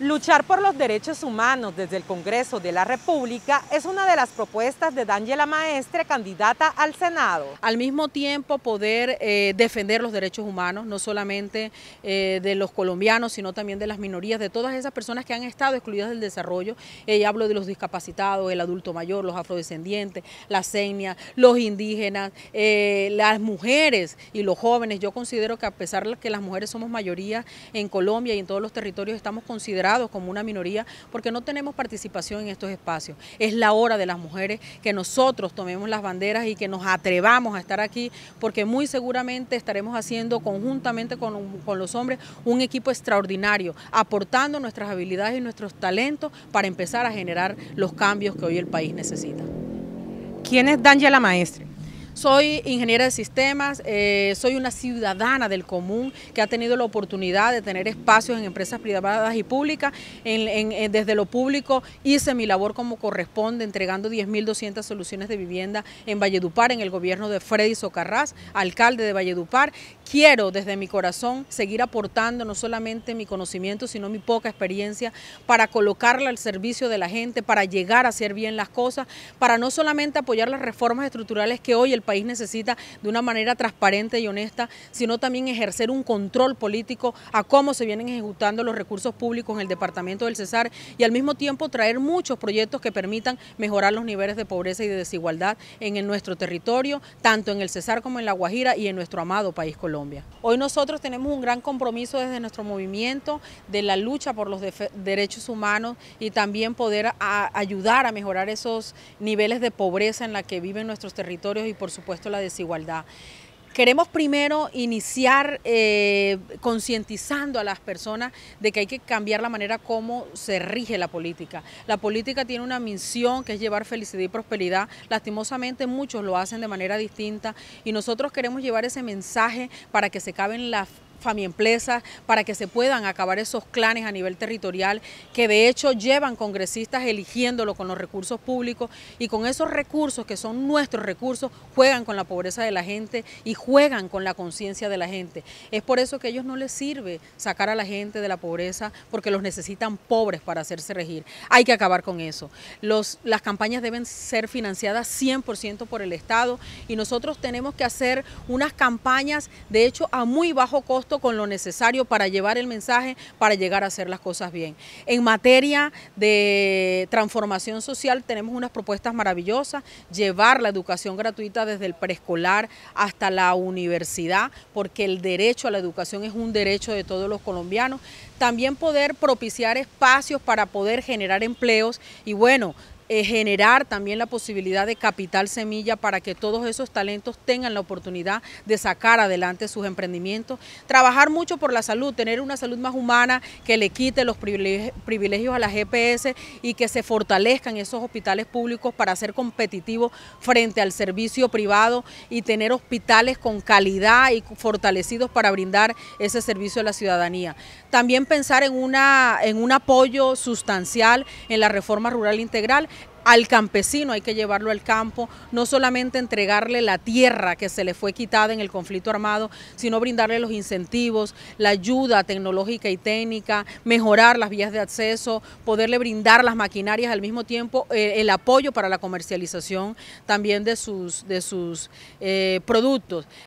Luchar por los derechos humanos desde el Congreso de la República es una de las propuestas de Daniela Maestre, candidata al Senado. Al mismo tiempo poder eh, defender los derechos humanos, no solamente eh, de los colombianos, sino también de las minorías, de todas esas personas que han estado excluidas del desarrollo. Eh, hablo de los discapacitados, el adulto mayor, los afrodescendientes, las etnias, los indígenas, eh, las mujeres y los jóvenes. Yo considero que a pesar de que las mujeres somos mayoría en Colombia y en todos los territorios estamos considerando como una minoría porque no tenemos participación en estos espacios. Es la hora de las mujeres que nosotros tomemos las banderas y que nos atrevamos a estar aquí porque muy seguramente estaremos haciendo conjuntamente con, con los hombres un equipo extraordinario, aportando nuestras habilidades y nuestros talentos para empezar a generar los cambios que hoy el país necesita. ¿Quién es Daniela Maestre? Soy ingeniera de sistemas, eh, soy una ciudadana del común que ha tenido la oportunidad de tener espacios en empresas privadas y públicas. Eh, desde lo público hice mi labor como corresponde, entregando 10.200 soluciones de vivienda en Valledupar, en el gobierno de Freddy Socarrás, alcalde de Valledupar. Quiero desde mi corazón seguir aportando no solamente mi conocimiento, sino mi poca experiencia para colocarla al servicio de la gente, para llegar a hacer bien las cosas, para no solamente apoyar las reformas estructurales que hoy el país necesita de una manera transparente y honesta, sino también ejercer un control político a cómo se vienen ejecutando los recursos públicos en el departamento del Cesar y al mismo tiempo traer muchos proyectos que permitan mejorar los niveles de pobreza y de desigualdad en nuestro territorio, tanto en el Cesar como en La Guajira y en nuestro amado país Colombia. Hoy nosotros tenemos un gran compromiso desde nuestro movimiento de la lucha por los derechos humanos y también poder ayudar a mejorar esos niveles de pobreza en la que viven nuestros territorios y por supuesto, la desigualdad. Queremos primero iniciar eh, concientizando a las personas de que hay que cambiar la manera como se rige la política. La política tiene una misión que es llevar felicidad y prosperidad. Lastimosamente muchos lo hacen de manera distinta y nosotros queremos llevar ese mensaje para que se caben las empresa para que se puedan acabar esos clanes a nivel territorial que de hecho llevan congresistas eligiéndolo con los recursos públicos y con esos recursos que son nuestros recursos juegan con la pobreza de la gente y juegan con la conciencia de la gente. Es por eso que a ellos no les sirve sacar a la gente de la pobreza porque los necesitan pobres para hacerse regir. Hay que acabar con eso. las campañas deben ser financiadas 100% por el Estado y nosotros tenemos que hacer unas campañas de hecho a muy bajo costo con lo necesario para llevar el mensaje, para llegar a hacer las cosas bien. En materia de transformación social tenemos unas propuestas maravillosas, llevar la educación gratuita desde el preescolar hasta la universidad, porque el derecho a la educación es un derecho de todos los colombianos. También poder propiciar espacios para poder generar empleos y bueno, eh, generar también la posibilidad de capital semilla para que todos esos talentos tengan la oportunidad de sacar adelante sus emprendimientos, trabajar mucho por la salud, tener una salud más humana que le quite los privilegios a la GPS e y que se fortalezcan esos hospitales públicos para ser competitivos frente al servicio privado y tener hospitales con calidad y fortalecidos para brindar ese servicio a la ciudadanía. También pensar en un apoyo sustancial en la reforma rural integral al campesino hay que llevarlo al campo, no solamente entregarle la tierra que se le fue quitada en el conflicto armado, sino brindarle los incentivos, la ayuda tecnológica y técnica, mejorar las vías de acceso, poderle brindar las maquinarias al mismo tiempo, eh, el apoyo para la comercialización también de sus, eh, productos.